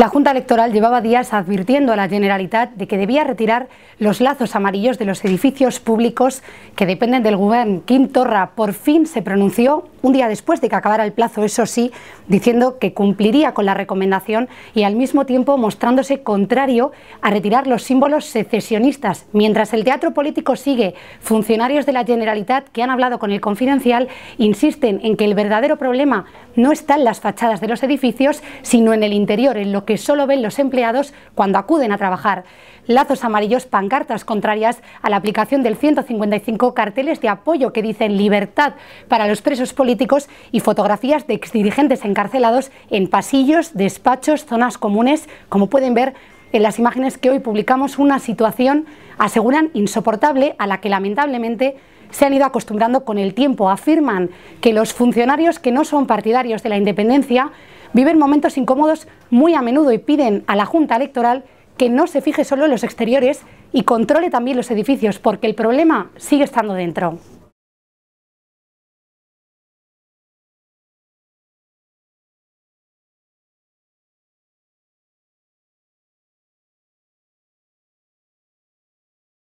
La Junta Electoral llevaba días advirtiendo a la Generalitat de que debía retirar los lazos amarillos de los edificios públicos que dependen del gobierno. Quim Torra por fin se pronunció un día después de que acabara el plazo, eso sí, diciendo que cumpliría con la recomendación y al mismo tiempo mostrándose contrario a retirar los símbolos secesionistas. Mientras el teatro político sigue, funcionarios de la Generalitat que han hablado con el Confidencial insisten en que el verdadero problema no está en las fachadas de los edificios, sino en el interior, en lo que solo ven los empleados cuando acuden a trabajar. Lazos amarillos, pancartas contrarias a la aplicación del 155, carteles de apoyo que dicen libertad para los presos políticos y fotografías de exdirigentes encarcelados en pasillos, despachos, zonas comunes, como pueden ver, en las imágenes que hoy publicamos una situación, aseguran, insoportable, a la que lamentablemente se han ido acostumbrando con el tiempo. Afirman que los funcionarios que no son partidarios de la independencia viven momentos incómodos muy a menudo y piden a la Junta Electoral que no se fije solo en los exteriores y controle también los edificios, porque el problema sigue estando dentro.